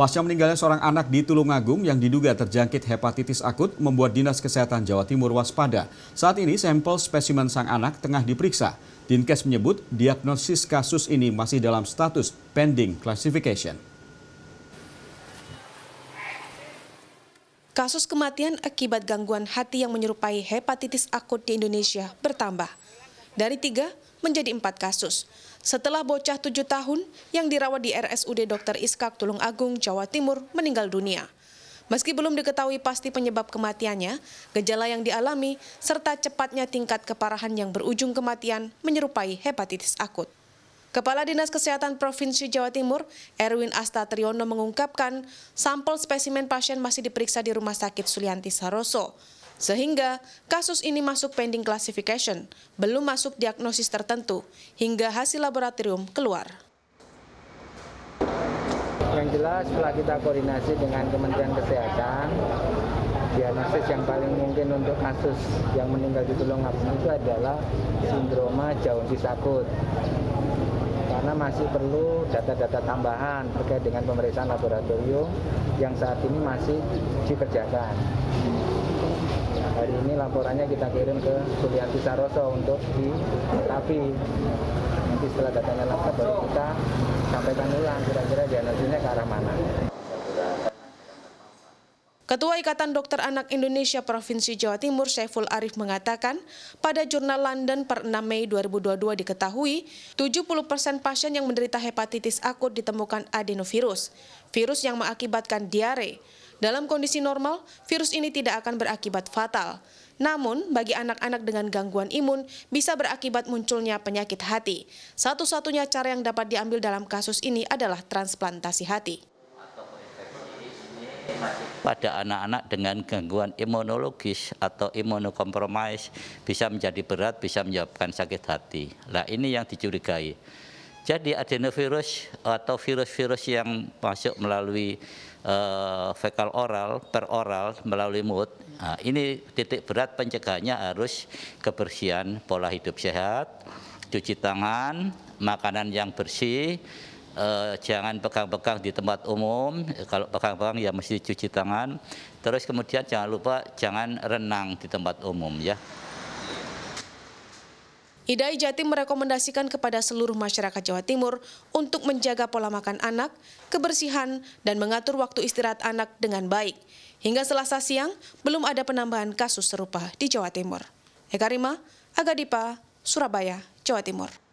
Pasca meninggalnya seorang anak di Tulungagung yang diduga terjangkit hepatitis akut membuat Dinas Kesehatan Jawa Timur waspada. Saat ini sampel spesimen sang anak tengah diperiksa. Dinkes menyebut diagnosis kasus ini masih dalam status pending classification. Kasus kematian akibat gangguan hati yang menyerupai hepatitis akut di Indonesia bertambah dari tiga menjadi empat kasus. Setelah bocah tujuh tahun yang dirawat di RSUD Dr. Iskak Tulung Agung, Jawa Timur meninggal dunia. Meski belum diketahui pasti penyebab kematiannya, gejala yang dialami serta cepatnya tingkat keparahan yang berujung kematian menyerupai hepatitis akut. Kepala Dinas Kesehatan Provinsi Jawa Timur, Erwin Astatriono mengungkapkan, sampel spesimen pasien masih diperiksa di Rumah Sakit Sulianti Saroso. Sehingga kasus ini masuk pending classification, belum masuk diagnosis tertentu, hingga hasil laboratorium keluar. Yang jelas setelah kita koordinasi dengan Kementerian Kesehatan, diagnosis yang paling mungkin untuk kasus yang meninggal di Tulungagung itu adalah sindroma jaundis akut karena masih perlu data-data tambahan terkait dengan pemeriksaan laboratorium yang saat ini masih dikerjakan hari ini laporannya kita kirim ke Sulianti Saroso untuk tapi nanti setelah datanya lengkap baru kita sampaikan ulang kira-kira diagnosisnya ke arah mana Ketua Ikatan Dokter Anak Indonesia Provinsi Jawa Timur Saiful Arif mengatakan, pada jurnal London per 6 Mei 2022 diketahui 70 persen pasien yang menderita hepatitis akut ditemukan adenovirus, virus yang mengakibatkan diare. Dalam kondisi normal, virus ini tidak akan berakibat fatal. Namun, bagi anak-anak dengan gangguan imun bisa berakibat munculnya penyakit hati. Satu-satunya cara yang dapat diambil dalam kasus ini adalah transplantasi hati. Pada anak-anak dengan gangguan imunologis atau imunokompromis bisa menjadi berat, bisa menyebabkan sakit hati. Nah ini yang dicurigai. Jadi adenovirus atau virus-virus yang masuk melalui uh, eh, fekal oral, peroral, melalui mulut, nah, ini titik berat pencegahannya harus kebersihan pola hidup sehat, cuci tangan, makanan yang bersih, uh, jangan pegang-pegang di tempat umum. Kalau pegang-pegang ya mesti cuci tangan. Terus kemudian jangan lupa jangan renang di tempat umum ya. Hidai Jatim merekomendasikan kepada seluruh masyarakat Jawa Timur untuk menjaga pola makan anak, kebersihan, dan mengatur waktu istirahat anak dengan baik. Hingga selasa siang, belum ada penambahan kasus serupa di Jawa Timur. Eka Rima, Agadipa, Surabaya, Jawa Timur.